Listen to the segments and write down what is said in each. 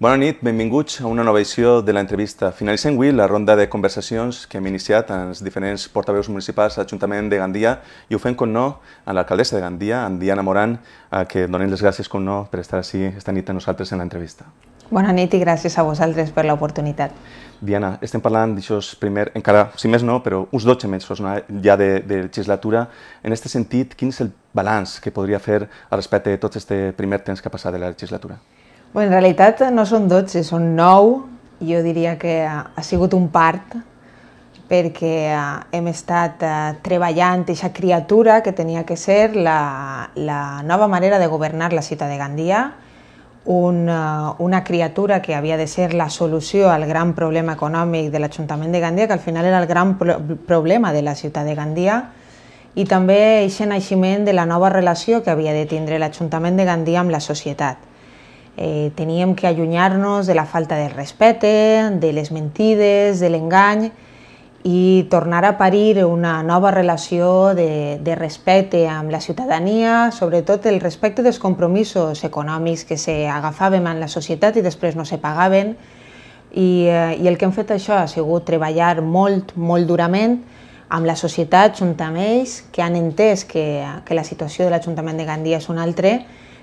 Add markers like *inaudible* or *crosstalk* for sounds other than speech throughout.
Bona nit, benvinguts a una nova edició de la entrevista. Finalitzem avui la ronda de conversacions que hem iniciat amb els diferents portaveus municipals a l'Ajuntament de Gandia i ho fem, com no, amb l'alcaldessa de Gandia, amb Diana Moran, a que donem les gràcies, com no, per estar així esta nit amb nosaltres en l'entrevista. Bona nit i gràcies a vosaltres per l'oportunitat. Diana, estem parlant d'aixòs primer, encara, si més no, però uns 12 mesos no, ja de, de legislatura. En aquest sentit, quin és el balanç que podria fer al respecte de tot aquest primer temps que ha passat de la legislatura? Bueno, en realitat no són 12, són 9. Jo diria que ha sigut un part perquè eh, hem estat eh, treballant aquesta criatura que tenia que ser la, la nova manera de governar la ciutat de Gandia, una, eh, una criatura que havia de ser la solució al gran problema econòmic de l'Ajuntament de Gandia, que al final era el gran pro problema de la ciutat de Gandia, i també aquest naixement de la nova relació que havia de tindre l'Ajuntament de Gandia amb la societat eh, teníem que allunyar-nos de la falta de respecte, de les mentides, de l'engany i tornar a parir una nova relació de, de respecte amb la ciutadania, sobretot el respecte dels compromisos econòmics que s'agafàvem en la societat i després no se pagaven. I, eh, I el que hem fet això ha sigut treballar molt, molt durament amb la societat, junt amb ells, que han entès que, que la situació de l'Ajuntament de Gandia és una altra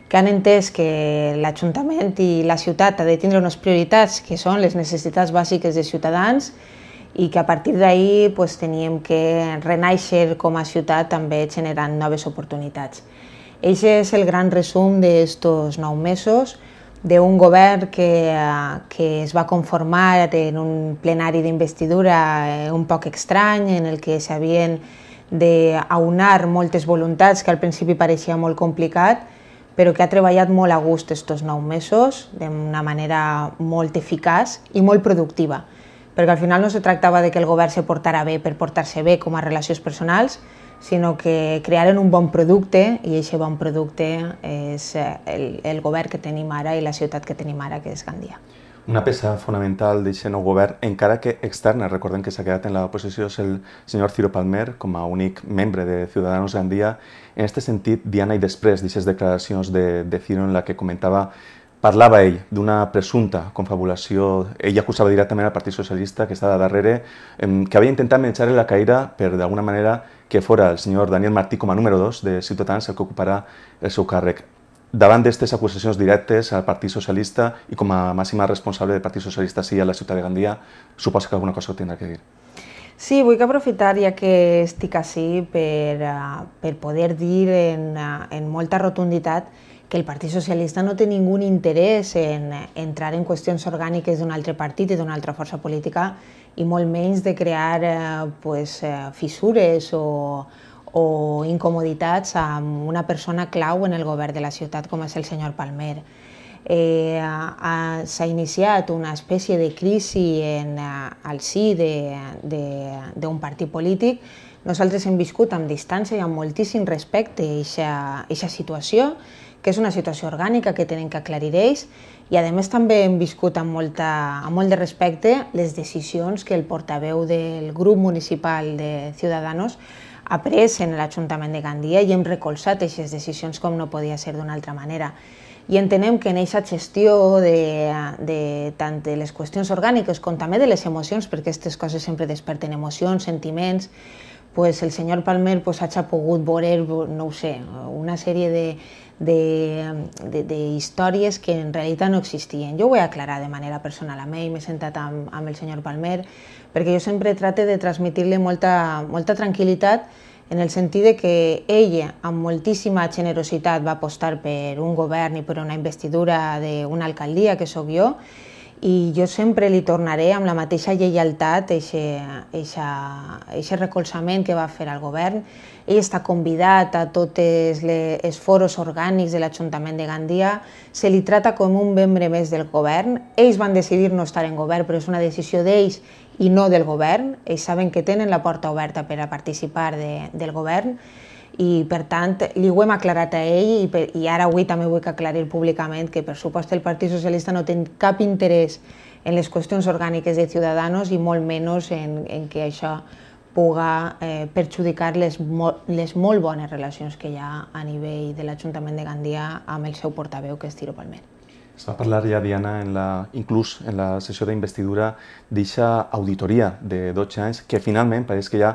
que han entès que l'Ajuntament i la ciutat ha de tindre unes prioritats que són les necessitats bàsiques de ciutadans i que a partir d'ahir pues, teníem que renaixer com a ciutat també generant noves oportunitats. Eix és el gran resum d'aquests nou mesos d'un govern que, eh, que es va conformar en un plenari d'investidura eh, un poc estrany, en el que s'havien d'aunar moltes voluntats que al principi pareixia molt complicat, però que ha treballat molt a gust estos nou mesos, d'una manera molt eficaç i molt productiva, perquè al final no se tractava de que el govern se portara bé per portar-se bé com a relacions personals, sinó que crearen un bon producte i aquest bon producte és el, el govern que tenim ara i la ciutat que tenim ara, que és Gandia una peça fonamental d'aquest nou govern, encara que externa. Recordem que s'ha quedat en la posició és el senyor Ciro Palmer, com a únic membre de Ciudadanos Gandia. En aquest sentit, Diana, i després d'aquestes declaracions de, de Ciro en la que comentava Parlava ell d'una presumpta confabulació, ell acusava directament al Partit Socialista que estava darrere, que havia intentat menjar li la caïra per d'alguna manera que fora el senyor Daniel Martí com a número 2 de Ciutadans el que ocuparà el seu càrrec davant d'aquestes acusacions directes al Partit Socialista i com a màxima responsable del Partit Socialista sí a la ciutat de Gandia, suposa que alguna cosa ho tindrà que dir. Sí, vull que aprofitar, ja que estic així, per, eh, per poder dir en, eh, en molta rotunditat que el Partit Socialista no té ningú interès en eh, entrar en qüestions orgàniques d'un altre partit i d'una altra força política i molt menys de crear pues, fissures o, o incomoditats amb una persona clau en el govern de la ciutat com és el senyor Palmer. Eh, S'ha iniciat una espècie de crisi en, al sí d'un partit polític. Nosaltres hem viscut amb distància i amb moltíssim respecte aquesta situació, que és una situació orgànica que tenen que aclarir ells, i a més també hem viscut amb, molta, amb molt de respecte les decisions que el portaveu del grup municipal de Ciudadanos après en l'Ajuntament de Gandia i hem recolzat aquestes decisions com no podia ser d'una altra manera. I entenem que en aquesta gestió de, de, tant de les qüestions orgàniques com també de les emocions, perquè aquestes coses sempre desperten emocions, sentiments, pues el senyor Palmer pues, ha pogut veure, no ho sé, una sèrie de, de, de, de històries que en realitat no existien. Jo ho he aclarat de manera personal a mi, m'he sentat amb, amb el senyor Palmer, perquè jo sempre trate de transmetre li molta, molta tranquil·litat en el sentit de que ella, amb moltíssima generositat, va apostar per un govern i per una investidura d'una alcaldia, que sóc jo, i jo sempre li tornaré amb la mateixa lleialtat, aquest recolzament que va fer al el govern. Ell està convidat a tots els foros orgànics de l'Ajuntament de Gandia, se li trata com un membre més del govern. Ells van decidir no estar en govern, però és una decisió d'ells i no del govern. Ells eh, saben que tenen la porta oberta per a participar de, del govern i per tant li ho hem aclarat a ell i, per, i ara avui també vull aclarir públicament que per supost el Partit Socialista no té cap interès en les qüestions orgàniques de Ciutadanos i molt menys en, en que això puga eh, perjudicar les, mo les molt bones relacions que hi ha a nivell de l'Ajuntament de Gandia amb el seu portaveu, que és Tiro Palmer. Es va parlar ja, Diana, en la, inclús en la sessió d'investidura d'eixa auditoria de 12 anys que finalment pareix que ja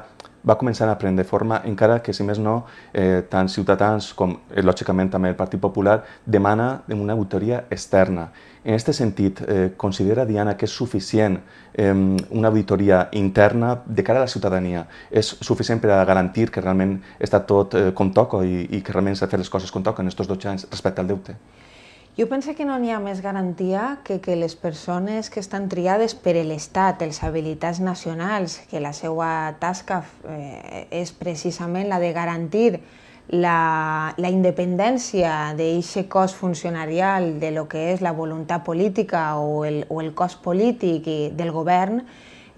va començar a prendre forma, encara que, si més no, eh, tant Ciutadans com, eh, lògicament, també el Partit Popular demana una auditoria externa. En aquest sentit, eh, considera, Diana, que és suficient eh, una auditoria interna de cara a la ciutadania? És suficient per a garantir que realment està tot eh, com toca i, i que realment s'ha fet les coses com toca en aquests 12 anys respecte al deute? Jo penso que no n'hi ha més garantia que que les persones que estan triades per l'Estat, els habilitats nacionals, que la seva tasca eh, és precisament la de garantir la, la independència d'aquest cos funcionarial de lo que és la voluntat política o el, o el cos polític del govern,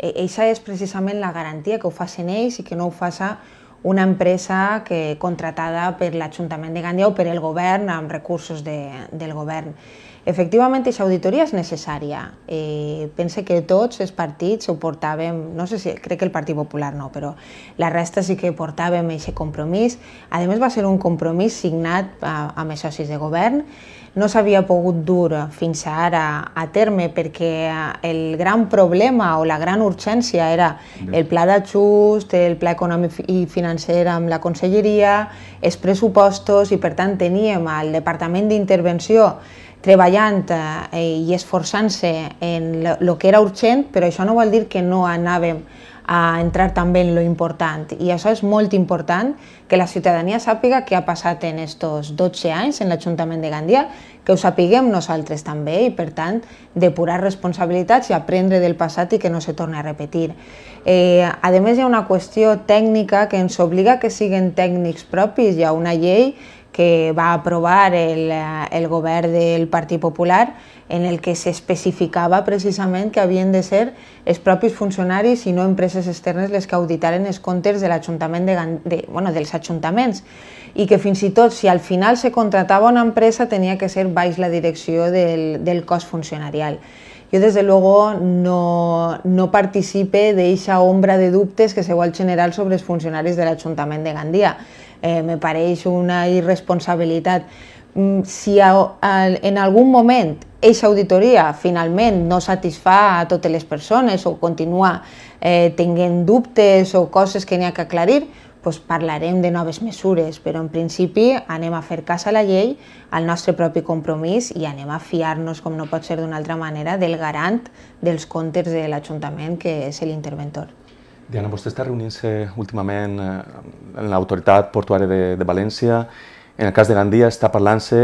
eh, és precisament la garantia que ho facin ells i que no ho faça una empresa que, contratada per l'Ajuntament de Gandia o per el govern amb recursos de, del govern. Efectivament, aquesta auditoria és necessària. Eh, pense que tots els partits ho portàvem, no sé si, crec que el Partit Popular no, però la resta sí que portàvem aquest compromís. A més, va ser un compromís signat amb els socis de govern no s'havia pogut dur fins ara a terme perquè el gran problema o la gran urgència era el pla d'ajust, el pla econòmic i financer amb la conselleria, els pressupostos i per tant teníem al Departament d'Intervenció treballant eh, i esforçant-se en el que era urgent, però això no vol dir que no anàvem a entrar també en lo important. I això és molt important que la ciutadania sàpiga què ha passat en aquests 12 anys en l'Ajuntament de Gandia, que ho sapiguem nosaltres també i, per tant, depurar responsabilitats i aprendre del passat i que no se torni a repetir. Eh, a més, hi ha una qüestió tècnica que ens obliga que siguin tècnics propis. Hi ha una llei que va aprovar el, eh, el govern del Partit Popular en el que s'especificava precisament que havien de ser els propis funcionaris i no empreses externes les que auditaren els comptes de l'Ajuntament de, de, bueno, dels ajuntaments i que fins i tot si al final se contratava una empresa tenia que ser baix la direcció del, del cos funcionarial. des de luego no, no participe d'aquesta ombra de dubtes que se vol generar sobre els funcionaris de l'Ajuntament de Gandia eh, me pareix una irresponsabilitat. Mm, si a, a, en algun moment aquesta auditoria finalment no satisfà a totes les persones o continua eh, tenint dubtes o coses que n'hi ha que aclarir, doncs parlarem de noves mesures, però en principi anem a fer cas a la llei, al nostre propi compromís i anem a fiar-nos, com no pot ser d'una altra manera, del garant dels comptes de l'Ajuntament, que és l'interventor. Diana, vostè està reunint-se últimament eh, en l'autoritat portuària de, de València. En el cas de Gandia està parlant-se,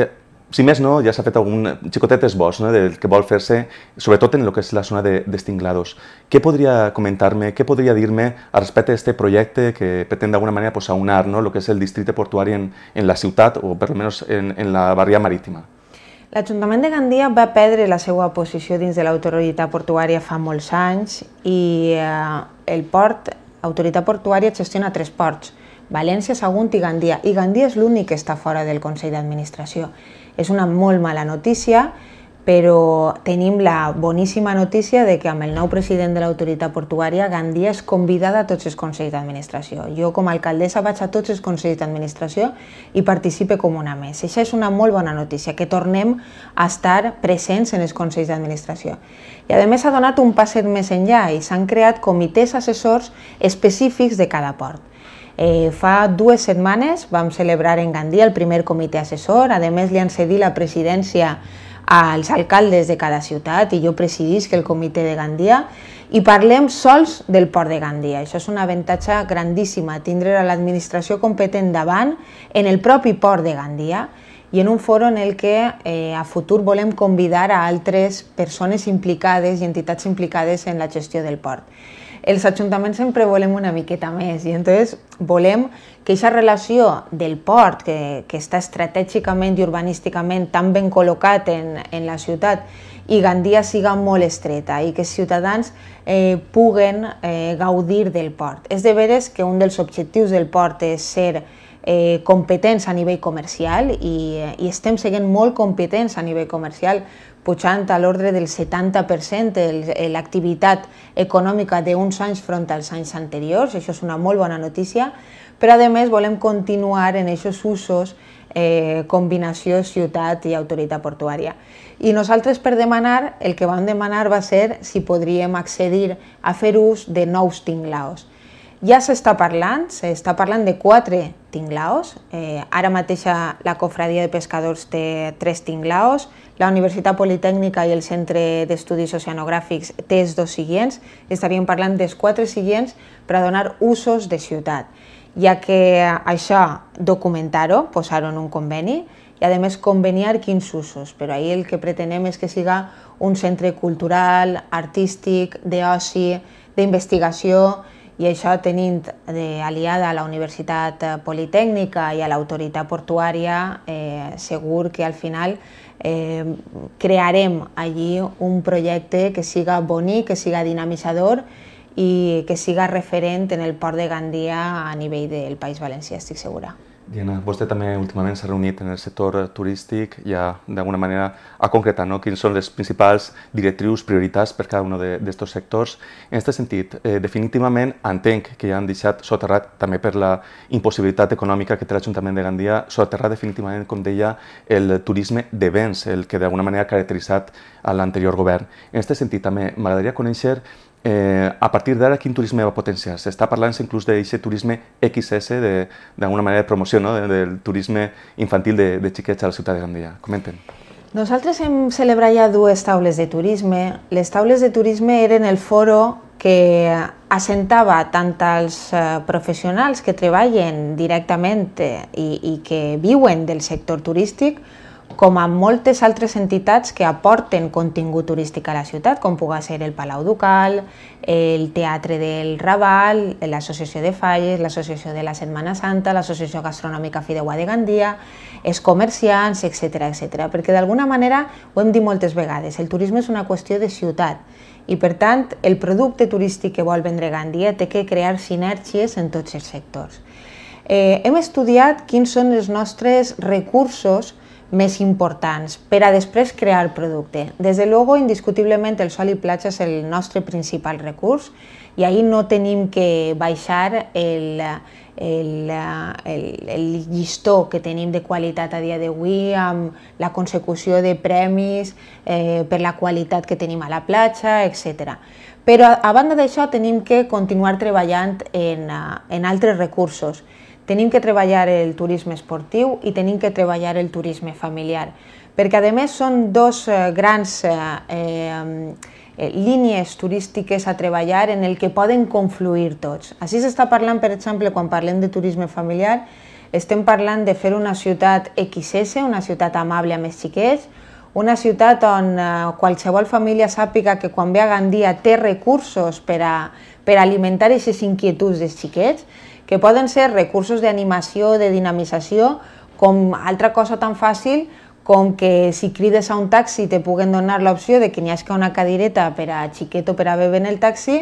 si més no, ja s'ha fet algun xicotet esbós no, del que vol fer-se, sobretot en el que és la zona d'estinglados. De, què podria comentar-me, què podria dir-me al respecte d'aquest projecte que pretén d'alguna manera pues, aunar no, el que és el districte portuari en, en la ciutat o per almenys en, en la barria marítima? L'Ajuntament de Gandia va perdre la seva posició dins de l'autoritat portuària fa molts anys i eh, el port, autoritat portuària, gestiona tres ports, València, Sagunt i Gandia, i Gandia és l'únic que està fora del Consell d'Administració. És una molt mala notícia, però tenim la boníssima notícia de que amb el nou president de l'autoritat portuària, Gandia és convidada a tots els consells d'administració. Jo com a alcaldessa vaig a tots els consells d'administració i participe com una més. Això és una molt bona notícia, que tornem a estar presents en els consells d'administració. I a més ha donat un passet més enllà i s'han creat comitès assessors específics de cada port. Eh, fa dues setmanes vam celebrar en Gandia el primer comitè assessor, a més li han cedit la presidència als alcaldes de cada ciutat i jo presidisc el comitè de Gandia i parlem sols del port de Gandia. Això és un avantatge grandíssim, tindre l'administració competent davant en el propi port de Gandia i en un foro en el que eh, a futur volem convidar a altres persones implicades i entitats implicades en la gestió del port. Els ajuntaments sempre volem una miqueta més i entonces volem que aquesta relació del port, que, que està estratègicament i urbanísticament tan ben col·locat en, en la ciutat, i Gandia siga molt estreta i que els ciutadans eh, puguen eh, gaudir del port. És de veres que un dels objectius del port és ser eh, competents a nivell comercial i, eh, i estem seguint molt competents a nivell comercial, pujant a l'ordre del 70% l'activitat econòmica d'uns anys front als anys anteriors, això és una molt bona notícia, però a més volem continuar en aquests usos eh, combinació ciutat i autoritat portuària. I nosaltres per demanar, el que vam demanar va ser si podríem accedir a fer ús de nous tinglaos ja s'està parlant, s'està parlant de quatre tinglaos. Eh, ara mateix la Cofradia de Pescadors té tres tinglaos, la Universitat Politècnica i el Centre d'Estudis Oceanogràfics té els dos siguients. Estaríem parlant dels quatre siguients per a donar usos de ciutat, ja que això, documentar-ho, posar-ho en un conveni, i a més conveniar quins usos, però ahir el que pretenem és que siga un centre cultural, artístic, d'oci, d'investigació, i això tenint eh, aliada a la Universitat eh, Politècnica i a l'autoritat portuària, eh, segur que al final eh, crearem allí un projecte que siga bonic, que siga dinamitzador i que siga referent en el port de Gandia a nivell del País Valencià, estic segura. Diana, vostè també últimament s'ha reunit en el sector turístic i d'alguna manera ha concretat no? quins són les principals directrius, prioritats per cada un d'aquests sectors. En aquest sentit, eh, definitivament entenc que ja han deixat soterrat, també per la impossibilitat econòmica que té l'Ajuntament de Gandia, soterrat definitivament, com deia, el turisme de béns, el que d'alguna manera ha caracteritzat a l'anterior govern. En aquest sentit, també m'agradaria conèixer eh, a partir d'ara quin turisme va potenciar? S'està parlant inclús d'aquest turisme XS, d'alguna manera de promoció, no? del turisme infantil de, de xiquets a la ciutat de Gandia. Comenten. Nosaltres hem celebrat ja dues taules de turisme. Les taules de turisme eren el foro que assentava tant als eh, professionals que treballen directament eh, i, i que viuen del sector turístic, com a moltes altres entitats que aporten contingut turístic a la ciutat, com pugui ser el Palau Ducal, el Teatre del Raval, l'Associació de Falles, l'Associació de la Setmana Santa, l'Associació Gastronòmica Fideuà de Gandia, els comerciants, etc etc. perquè d'alguna manera ho hem dit moltes vegades, el turisme és una qüestió de ciutat i per tant el producte turístic que vol vendre Gandia té que crear sinergies en tots els sectors. Eh, hem estudiat quins són els nostres recursos més importants per a després crear el producte. Des de logo, indiscutiblement, el sol i platja és el nostre principal recurs i ahir no tenim que baixar el, el, el, el llistó que tenim de qualitat a dia d'avui amb la consecució de premis eh, per la qualitat que tenim a la platja, etc. Però a, a banda d'això tenim que continuar treballant en, en altres recursos. Tenim que treballar el turisme esportiu i tenim que treballar el turisme familiar, perquè a més són dos eh, grans eh, eh, eh, línies turístiques a treballar en el que poden confluir tots. Així s'està parlant, per exemple, quan parlem de turisme familiar, estem parlant de fer una ciutat XS, una ciutat amable amb els xiquets, una ciutat on qualsevol família sàpiga que quan ve a Gandia té recursos per, a, per alimentar aquestes inquietuds dels xiquets, que poden ser recursos d'animació, de dinamització, com altra cosa tan fàcil com que si crides a un taxi te puguen donar l'opció de que n'hi hagi una cadireta per a xiquet o per a bebè en el taxi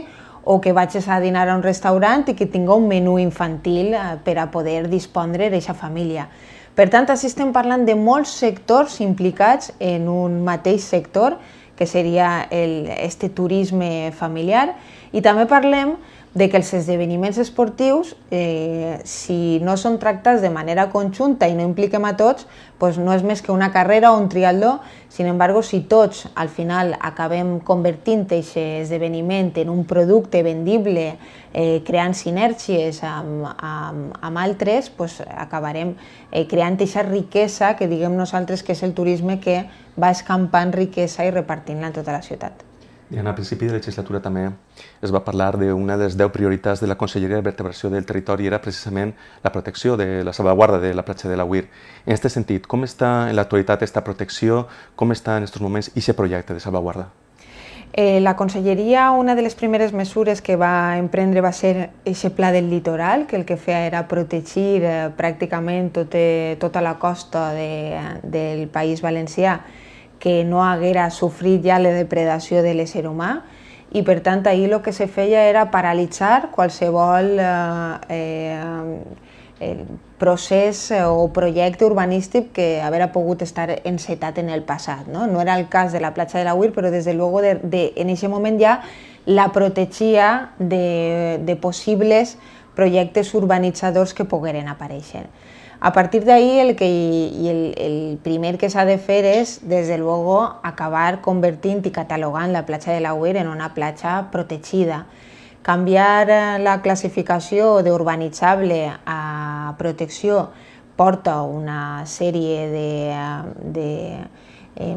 o que vagis a dinar a un restaurant i que tinga un menú infantil eh, per a poder dispondre d'aquesta família. Per tant, així estem parlant de molts sectors implicats en un mateix sector, que seria el, este turisme familiar, i també parlem de que els esdeveniments esportius, eh, si no són tractats de manera conjunta i no impliquem a tots, doncs no és més que una carrera o un triatló. Sin embargo, si tots al final acabem convertint aquest esdeveniment en un producte vendible, eh, creant sinergies amb, amb, amb altres, doncs acabarem eh, creant aquesta riquesa que diguem nosaltres que és el turisme que va escampant riquesa i repartint-la en tota la ciutat. En el principi de la legislatura també es va parlar d'una de les 10 prioritats de la Conselleria de Vertebració del Territori era precisament la protecció de la salvaguarda de la platja de la UIR. En aquest sentit, com està en l'actualitat aquesta protecció, com està en aquests moments i aquest projecte de salvaguarda? Eh, la Conselleria, una de les primeres mesures que va emprendre va ser aquest pla del litoral, que el que feia era protegir eh, pràcticament tot, eh, tota la costa de, del País Valencià que no haguera sofrit ja la depredació de l'ésser humà i per tant ahir el que se feia era paralitzar qualsevol eh, eh, procés eh, o projecte urbanístic que haguera pogut estar encetat en el passat. No, no era el cas de la platja de la Huir, però des de luego de, de, en aquest moment ja la protegia de, de possibles projectes urbanitzadors que pogueren aparèixer. A partir de ahí, el, que, i el, el primer que s'ha de fer és, des de luego, acabar convertint i catalogant la platja de la UER en una platja protegida. Canviar eh, la classificació d'urbanitzable a protecció porta una sèrie de, eh, de,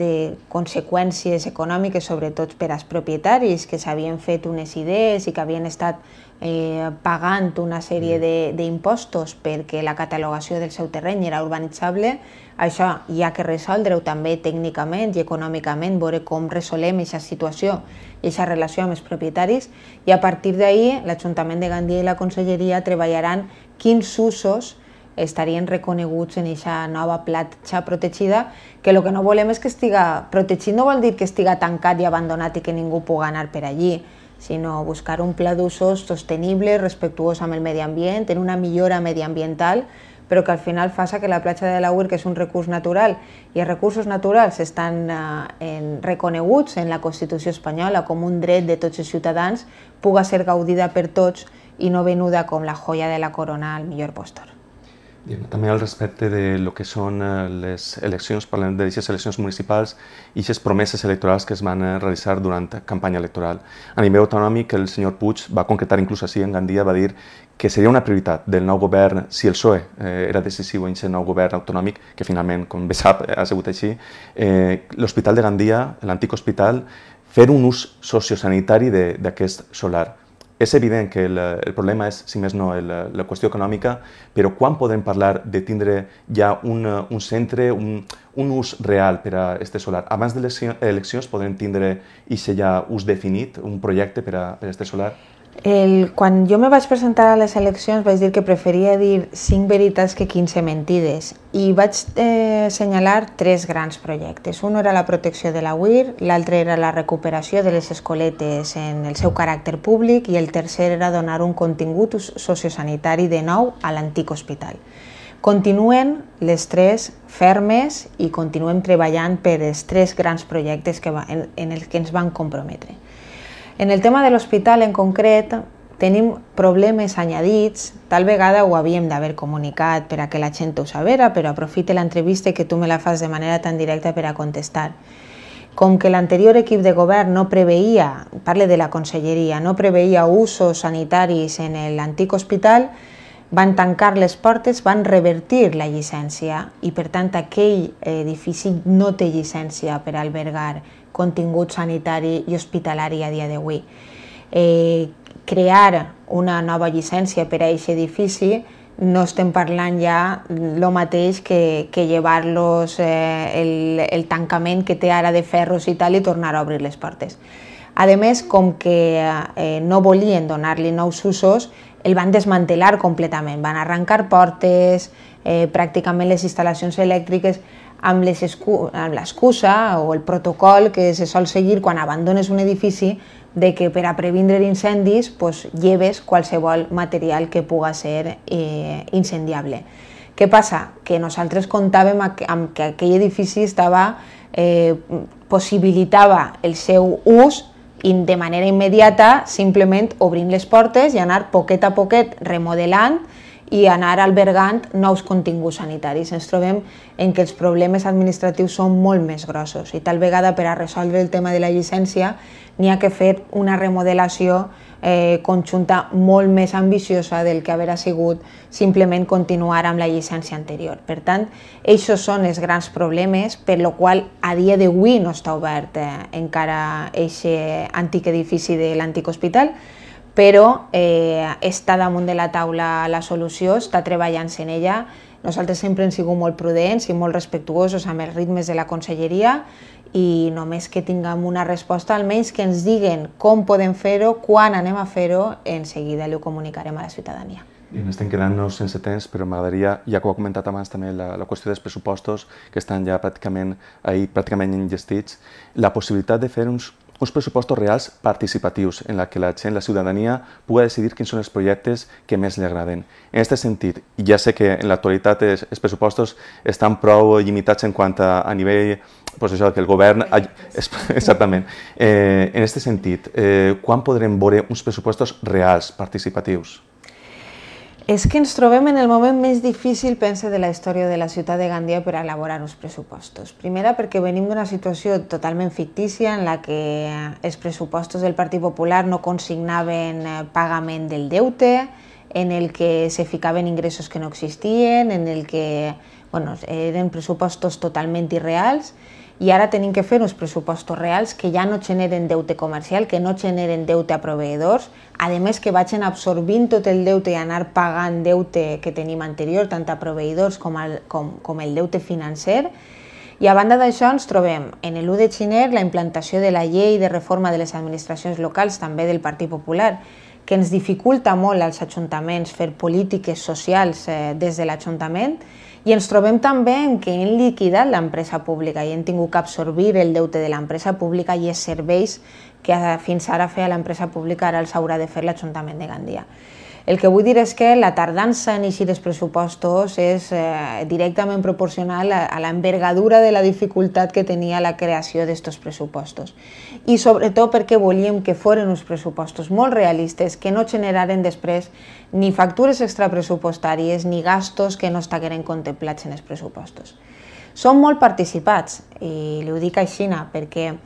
de conseqüències econòmiques, sobretot per als propietaris, que s'havien fet unes idees i que havien estat eh, pagant una sèrie mm. d'impostos perquè la catalogació del seu terreny era urbanitzable, això hi ha que resoldre-ho també tècnicament i econòmicament, veure com resolem aquesta situació i aquesta relació amb els propietaris, i a partir d'ahir l'Ajuntament de Gandia i la Conselleria treballaran quins usos estarien reconeguts en aquesta nova platja protegida, que el que no volem és que estiga protegit, no vol dir que estiga tancat i abandonat i que ningú pugui anar per allí, sinó buscar un pla d'usos sostenible, respectuós amb el medi ambient, en una millora mediambiental, però que al final faça que la platja de l'Auer, que és un recurs natural, i els recursos naturals estan eh, en, reconeguts en la Constitució espanyola com un dret de tots els ciutadans, puga ser gaudida per tots i no venuda com la joia de la corona al millor postor també al respecte de lo que són eh, les eleccions, parlem les eleccions municipals i les promeses electorals que es van realitzar durant la campanya electoral. A nivell autonòmic, el senyor Puig va concretar, inclús així en Gandia, va dir que seria una prioritat del nou govern, si el PSOE eh, era decisiu en aquest nou govern autonòmic, que finalment, com bé sap, ha sigut així, eh, l'Hospital de Gandia, l'antic hospital, fer un ús sociosanitari d'aquest solar és evident que el, el problema és, si més no, el, la qüestió econòmica, però quan podem parlar de tindre ja un, un centre, un, un ús real per a este solar? Abans de les eleccions podrem tindre i ser ja ús definit, un projecte per a, per a este solar? El, quan jo me vaig presentar a les eleccions vaig dir que preferia dir 5 veritats que 15 mentides i vaig eh, senyalar tres grans projectes. Un era la protecció de la UIR, l'altre era la recuperació de les escoletes en el seu caràcter públic i el tercer era donar un contingut sociosanitari de nou a l'antic hospital. Continuen les tres fermes i continuem treballant per els tres grans projectes que va, en, en els que ens van comprometre. En el tema de l'hospital en concret, tenim problemes añadits, tal vegada ho havíem d'haver comunicat per a que la gent ho sabera, però aprofite l'entrevista que tu me la fas de manera tan directa per a contestar. Com que l'anterior equip de govern no preveia, parle de la conselleria, no preveia usos sanitaris en l'antic hospital, van tancar les portes, van revertir la llicència i per tant aquell edifici no té llicència per albergar contingut sanitari i hospitalari a dia d'avui. Eh, crear una nova llicència per a aquest edifici no estem parlant ja el mateix que, que llevar-los eh, el, el tancament que té ara de ferros i tal i tornar a obrir les portes. A més, com que eh, no volien donar-li nous usos, el van desmantelar completament, van arrencar portes, eh, pràcticament les instal·lacions elèctriques, amb l'excusa o el protocol que se sol seguir quan abandones un edifici de que per a previndre incendis pues, lleves qualsevol material que puga ser eh, incendiable. Què passa? Que nosaltres comptàvem amb que aquell edifici estava, eh, possibilitava el seu ús i de manera immediata simplement obrint les portes i anar poquet a poquet remodelant i anar albergant nous continguts sanitaris. Ens trobem en que els problemes administratius són molt més grossos i tal vegada per a resoldre el tema de la llicència n'hi ha que fer una remodelació eh, conjunta molt més ambiciosa del que haver sigut simplement continuar amb la llicència anterior. Per tant, aquests són els grans problemes, per lo qual a dia d'avui no està obert eh, encara aquest antic edifici de l'antic hospital, però eh, està damunt de la taula la solució, està treballant-se en ella. Nosaltres sempre hem sigut molt prudents i molt respectuosos amb els ritmes de la conselleria i només que tinguem una resposta, almenys que ens diguen com podem fer-ho, quan anem a fer-ho, en seguida li ho comunicarem a la ciutadania. I ens estem quedant-nos sense temps, però m'agradaria, ja que ho ha comentat abans també, la, la qüestió dels pressupostos, que estan ja pràcticament, ahir, pràcticament ingestits, la possibilitat de fer uns uns pressupostos reals participatius en la que la gent, la ciutadania, pugui decidir quins són els projectes que més li agraden. En aquest sentit, ja sé que en l'actualitat els, els pressupostos estan prou limitats en quant a, a nivell pues això, que el govern... *laughs* Exactament. Eh, en aquest sentit, eh, quan podrem veure uns pressupostos reals, participatius? És que ens trobem en el moment més difícil, pense, de la història de la ciutat de Gandia per elaborar uns pressupostos. Primera, perquè venim d'una situació totalment fictícia en la que els pressupostos del Partit Popular no consignaven eh, pagament del deute, en el que se ficaven ingressos que no existien, en el que bueno, eren pressupostos totalment irreals, i ara tenim que fer uns pressupostos reals que ja no generen deute comercial, que no generen deute a proveïdors, a més que vagin absorbint tot el deute i anar pagant deute que tenim anterior, tant a proveïdors com, al, com, com el deute financer, i a banda d'això ens trobem en l'1 de gener la implantació de la llei de reforma de les administracions locals, també del Partit Popular, que ens dificulta molt als ajuntaments fer polítiques socials eh, des de l'Ajuntament i ens trobem també en que hem liquidat l'empresa pública i hem tingut que absorbir el deute de l'empresa pública i els serveis que fins ara feia l'empresa pública ara els haurà de fer l'Ajuntament de Gandia. El que vull dir és que la tardança en eixir els pressupostos és eh, directament proporcional a, a l'envergadura de la dificultat que tenia la creació d'estos pressupostos. I sobretot perquè volíem que foren uns pressupostos molt realistes, que no generaren després ni factures extrapressupostàries ni gastos que no estigueren contemplats en els pressupostos. Són molt participats, i li ho dic a Xina, perquè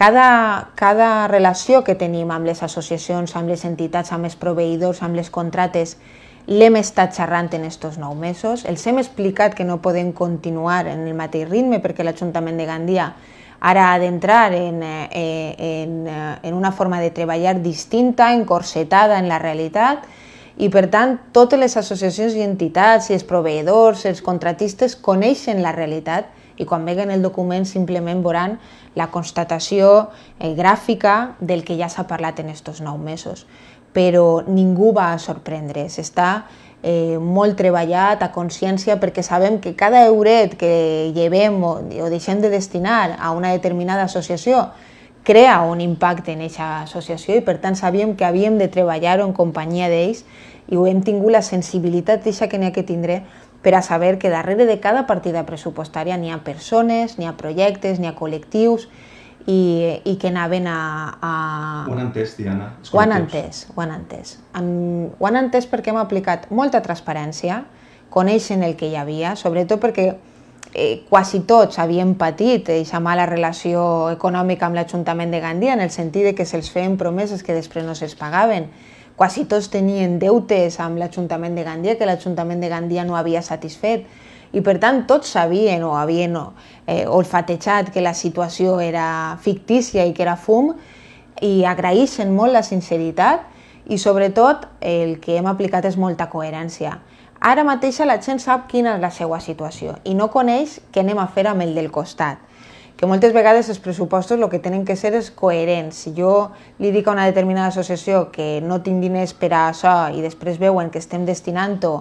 cada, cada relació que tenim amb les associacions, amb les entitats, amb els proveïdors, amb les contrates, l'hem estat xerrant en aquests nou mesos, els hem explicat que no podem continuar en el mateix ritme perquè l'Ajuntament de Gandia ara ha d'entrar en, eh, en, eh, en una forma de treballar distinta, encorsetada en la realitat, i per tant totes les associacions i entitats, i els proveïdors, els contratistes coneixen la realitat i quan veguen el document simplement veuran la constatació eh, gràfica del que ja s'ha parlat en aquests nou mesos. Però ningú va a sorprendre, s'està eh, molt treballat a consciència perquè sabem que cada euret que llevem o, o deixem de destinar a una determinada associació crea un impacte en aquesta associació i per tant sabíem que havíem de treballar en companyia d'ells i ho hem tingut la sensibilitat deixa que n'hi ha que tindré per a saber que darrere de cada partida pressupostària n'hi ha persones, n'hi ha projectes, n'hi ha col·lectius i, i que anaven a... a... Ho han entès, Diana. Ho han entès, ho han entès. En, ho han entès perquè hem aplicat molta transparència, coneixen el que hi havia, sobretot perquè eh, quasi tots havien patit aquesta mala relació econòmica amb l'Ajuntament de Gandia, en el sentit de que se'ls feien promeses que després no se'ls pagaven quasi tots tenien deutes amb l'Ajuntament de Gandia que l'Ajuntament de Gandia no havia satisfet i per tant tots sabien o havien eh, olfatejat que la situació era fictícia i que era fum i agraeixen molt la sinceritat i sobretot el que hem aplicat és molta coherència. Ara mateix la gent sap quina és la seva situació i no coneix què anem a fer amb el del costat que moltes vegades els pressupostos el que tenen que ser és coherents. Si jo li dic a una determinada associació que no tinc diners per a això i després veuen que estem destinant-ho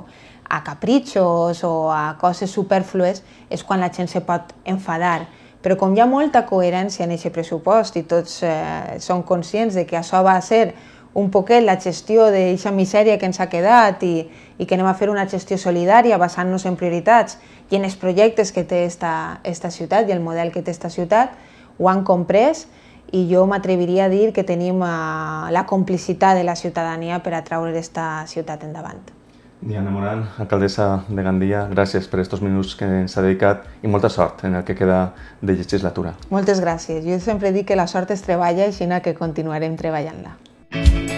a capritxos o a coses superflues, és quan la gent se pot enfadar. Però com hi ha molta coherència en aquest pressupost i tots eh, són conscients de que això va ser un poquet la gestió d'aquesta misèria que ens ha quedat i, i que anem a fer una gestió solidària basant-nos en prioritats i en els projectes que té esta, esta ciutat i el model que té esta ciutat, ho han comprès i jo m'atreviria a dir que tenim eh, la complicitat de la ciutadania per a traure aquesta ciutat endavant. Diana Moral, alcaldessa de Gandia, gràcies per aquests minuts que ens ha dedicat i molta sort en el que queda de legislatura. Moltes gràcies. Jo sempre dic que la sort es treballa, així que continuarem treballant-la. Thank you.